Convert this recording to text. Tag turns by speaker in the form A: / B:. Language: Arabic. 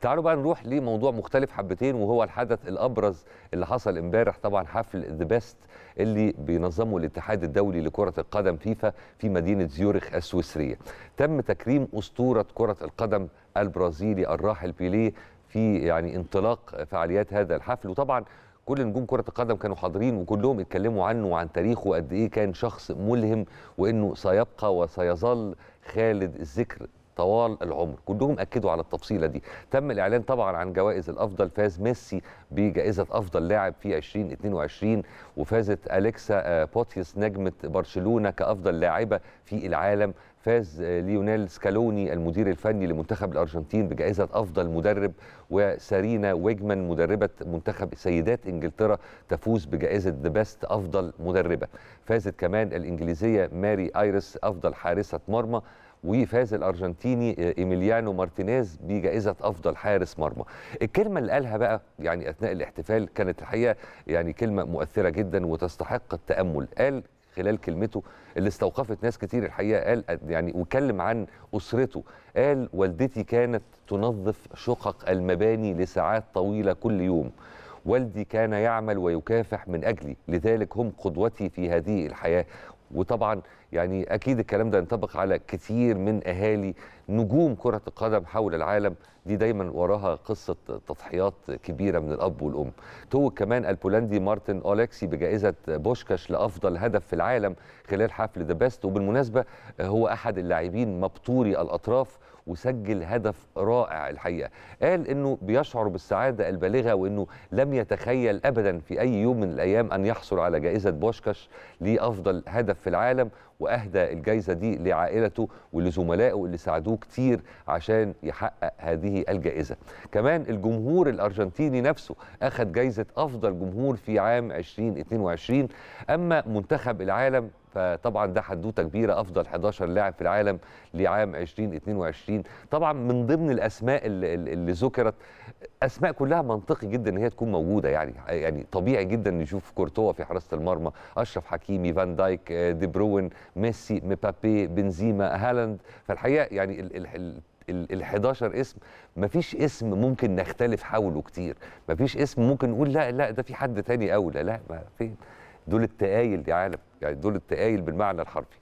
A: تعالوا بقى نروح لموضوع مختلف حبتين وهو الحدث الابرز اللي حصل امبارح طبعا حفل ذا بيست اللي بينظمه الاتحاد الدولي لكره القدم فيفا في مدينه زيورخ السويسريه. تم تكريم اسطوره كره القدم البرازيلي الراحل بيليه في يعني انطلاق فعاليات هذا الحفل وطبعا كل نجوم كره القدم كانوا حاضرين وكلهم اتكلموا عنه وعن تاريخه وقد ايه كان شخص ملهم وانه سيبقى وسيظل خالد الذكر طوال العمر كلهم اكدوا على التفصيله دي تم الاعلان طبعا عن جوائز الافضل فاز ميسي بجائزه افضل لاعب في 2022 وفازت اليكسا آه، بوتيس نجمه برشلونه كافضل لاعبه في العالم فاز آه، ليونيل سكالوني المدير الفني لمنتخب الارجنتين بجائزه افضل مدرب وسارينا ويجمان مدربه منتخب سيدات انجلترا تفوز بجائزه ذا بيست افضل مدربه فازت كمان الانجليزيه ماري ايرس افضل حارسه مرمى وفاز الارجنتيني آه، ايميليانو مارتينيز بجائزه افضل حارس مرمى الكلمه اللي قالها بقى يعني اثناء الاحتفال كانت الحقيقه يعني كلمه مؤثره جدا وتستحق التامل قال خلال كلمته اللي استوقفت ناس كتير الحقيقه قال يعني وكلم عن اسرته قال والدتي كانت تنظف شقق المباني لساعات طويله كل يوم والدي كان يعمل ويكافح من اجلي لذلك هم قدوتي في هذه الحياه وطبعا يعني اكيد الكلام ده ينطبق على كثير من اهالي نجوم كره القدم حول العالم دي دايما وراها قصه تضحيات كبيره من الاب والام توج كمان البولندي مارتن اولكسي بجائزه بوشكاش لافضل هدف في العالم خلال حفل ذا بيست وبالمناسبه هو احد اللاعبين مبطوري الاطراف وسجل هدف رائع الحقيقه قال انه بيشعر بالسعاده البالغه وانه لم يتخيل ابدا في اي يوم من الايام ان يحصل على جائزه بوشكاش لافضل هدف في العالم واهدى الجائزه دي لعائلته ولزملائه اللي ساعدوه كتير عشان يحقق هذه الجائزه كمان الجمهور الارجنتيني نفسه اخذ جائزه افضل جمهور في عام 2022 اما منتخب العالم فطبعا ده حدوته كبيره افضل 11 لاعب في العالم لعام 2022 طبعا من ضمن الاسماء اللي, اللي ذكرت اسماء كلها منطقي جدا ان هي تكون موجوده يعني يعني طبيعي جدا نشوف كورتوا في حراسه المرمى اشرف حكيمي فان دايك آه، دي بروين ميسي مبابي بنزيما هالاند فالحقيقه يعني ال ال ال 11 اسم مفيش اسم ممكن نختلف حوله كتير مفيش اسم ممكن نقول لا لا ده في حد تاني اولى لا ما فين دول التقايل يا عالم يعني دول التقايل بالمعنى الحرفي